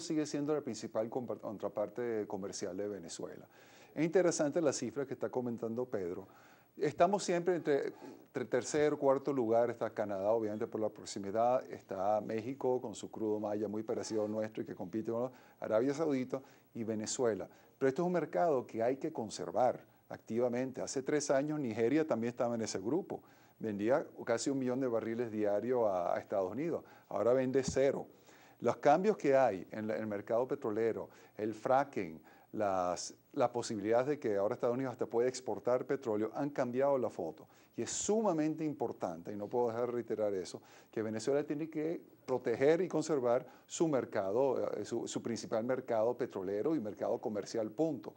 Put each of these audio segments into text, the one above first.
sigue siendo la principal contraparte comercial de Venezuela. Es interesante la cifra que está comentando Pedro. Estamos siempre entre, tercer tercer, cuarto lugar, está Canadá, obviamente por la proximidad, está México con su crudo maya muy parecido al nuestro y que compite con Arabia Saudita y Venezuela. Pero esto es un mercado que hay que conservar activamente. Hace tres años Nigeria también estaba en ese grupo vendía casi un millón de barriles diarios a, Estados Unidos. Ahora vende cero. Los cambios que hay en el mercado petrolero, el fracking, las, la posibilidad de que ahora Estados Unidos hasta puede exportar petróleo, han cambiado la foto. Y es sumamente importante, y no puedo dejar de reiterar eso, que Venezuela tiene que proteger y conservar su mercado, eh, su, su principal mercado petrolero y mercado comercial, punto.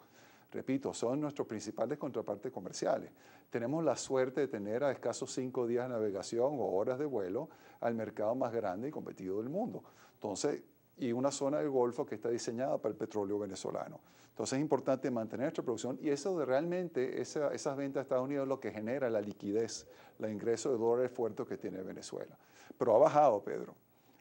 Repito, son nuestros principales contrapartes comerciales. Tenemos la suerte de tener a escasos cinco días de navegación o horas de vuelo al mercado más grande y competido del mundo. Entonces, y una zona del Golfo que está diseñada para el petróleo venezolano. Entonces es importante mantener nuestra producción y eso de realmente, esas ventas a Estados Unidos lo que genera la liquidez, el ingreso de dólares fuertes que tiene Venezuela. Pero ha bajado, Pedro.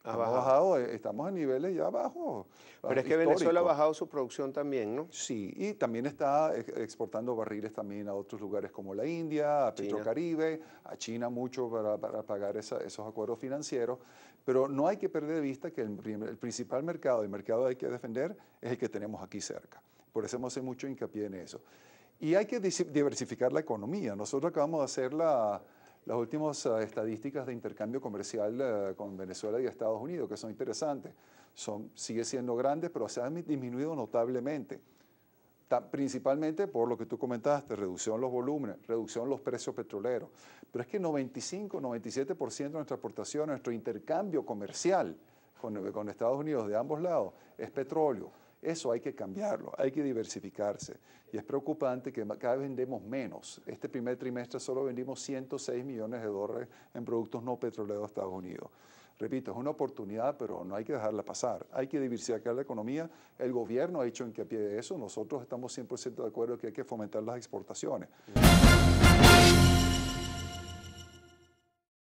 Ha, bajado. estamos a niveles ya abajo. Pero es que Venezuela ha bajado su producción también, ¿no? Sí, y también está exportando barriles también a otros lugares como la India, a Petrocaribe, a China mucho para, pagar esos acuerdos financieros. Pero no hay que perder de vista que el, el principal mercado, el mercado que hay que defender, es el que tenemos aquí cerca. Por eso hemos hecho mucho hincapié en eso. Y hay que diversificar la economía. Nosotros acabamos de hacer la las últimas eh, estadísticas de intercambio comercial eh, con Venezuela y Estados Unidos, que son interesantes. Son, sigue siendo grandes, pero se han disminuido notablemente principalmente por lo que tú comentaste, reducción en los volúmenes, reducción en los precios petroleros. Pero es que 95, 97% de nuestra exportación, nuestro intercambio comercial con Estados Unidos de ambos lados es petróleo. Eso hay que cambiarlo, hay que diversificarse. Y es preocupante que cada vez vendemos menos. Este primer trimestre solo vendimos 106 millones de dólares en productos no petroleros de Estados Unidos. Repito, es una oportunidad, pero no hay que dejarla pasar. Hay que diversificar la economía. El gobierno ha hecho en hincapié de eso. Nosotros estamos 100% de acuerdo que hay que fomentar las exportaciones.